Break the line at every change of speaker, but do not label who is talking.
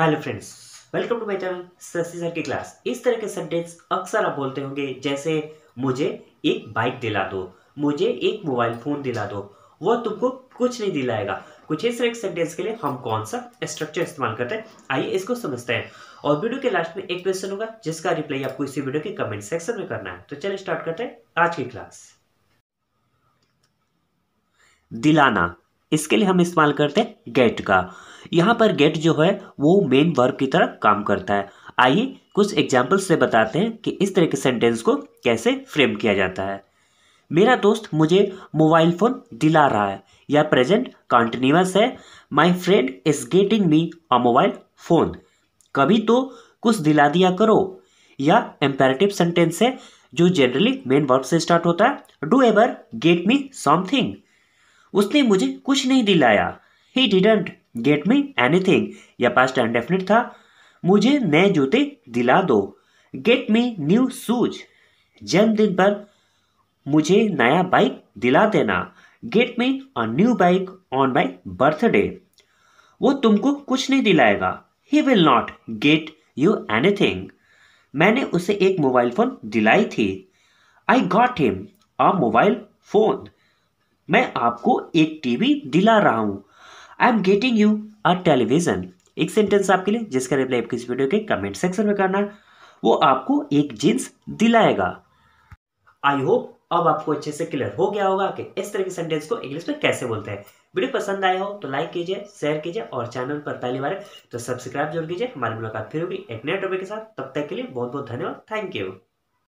hello friends welcome to my channel Shashi sir की class इस तरह के सेंटेंस अक्सर आप बोलते होंगे जैसे मुझे एक बाइक दिला दो मुझे एक मोबाइल फ़ोन दिला दो वह तुमको कुछ नहीं दिलाएगा कुछ इस तरह के सेंटेंस के लिए हम कौन सा स्ट्रक्चर इस्तेमाल करते हैं आइए इसको समझते हैं और वीडियो के लास्ट में एक क्वेश्चन होगा जिसका रिप्लाई आपको इसी वीडियो के कमेंट सेक्शन में करना है तो चलिए स्टार्ट करते हैं आज की क्लास दिलाना इसके लिए हम इस्तेमाल करते हैं गेट का यहाँ पर गेट जो है वो मेन वर्ब की तरह काम करता है आइए कुछ एग्जाम्पल्स से बताते हैं कि इस तरह के सेंटेंस को कैसे फ्रेम किया जाता है मेरा दोस्त मुझे मोबाइल फ़ोन दिला रहा है या प्रेजेंट कॉन्टिन्यूस है my friend is getting me a mobile phone कभी तो कुछ दिला दिया करो या एम्पेरेटिव सेंटेंस है जो जनरली मेन वर्ब से स्टार्ट होता है do ever get me something उसने मुझे कुछ नहीं दिलाया ही डिडंट गेट मी थिंग यह पास्ट अनडेफिनिट था मुझे नए जूते दिला दो गेट मी न्यू शूज जन्मदिन पर मुझे नया बाइक दिला देना get me a new bike on my birthday वो तुमको कुछ नहीं दिलाएगा he will not get you thing मैंने उसे एक मोबाइल फ़ोन दिलाई थी I got him a mobile phone मैं आपको एक टीवी दिला रहा हूँ I am getting you a television एक सेंटेंस आपके लिए जिसका रिप्लाई आपको इस वीडियो के कमेंट सेक्शन में करना वो आपको एक जींस दिलाएगा आई होप अब आपको अच्छे से क्लियर हो गया होगा कि इस तरह के सेंटेंस को इंग्लिश में कैसे बोलते हैं वीडियो पसंद आया हो तो लाइक कीजिए शेयर कीजिए और चैनल पर पहली बार तो सब्सक्राइब जरूर कीजिए हमारी मुलाकात फिर होगी एक नए टॉपिक के साथ तब तक के लिए बहुत बहुत धन्यवाद थैंक यू